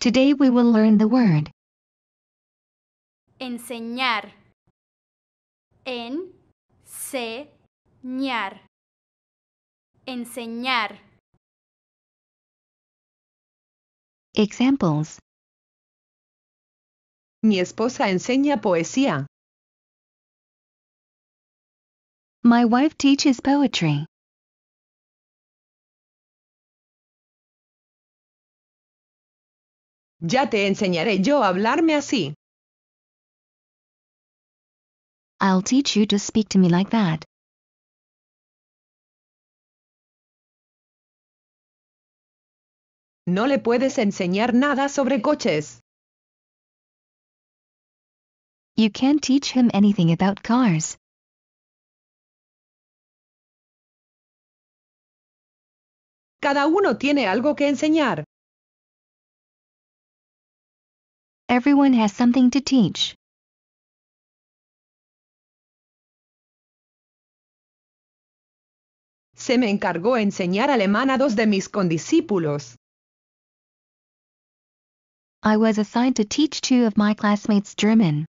Today we will learn the word enseñar en se ñar enseñar Examples Mi esposa enseña poesía. My wife teaches poetry. Ya te enseñaré yo a hablarme así. I'll teach you to speak to me like that. No le puedes enseñar nada sobre coches. You can't teach him anything about cars. Cada uno tiene algo que enseñar. Everyone has something to teach. Se me encargó enseñar alemán a dos de mis condiscípulos. I was assigned to teach two of my classmates German.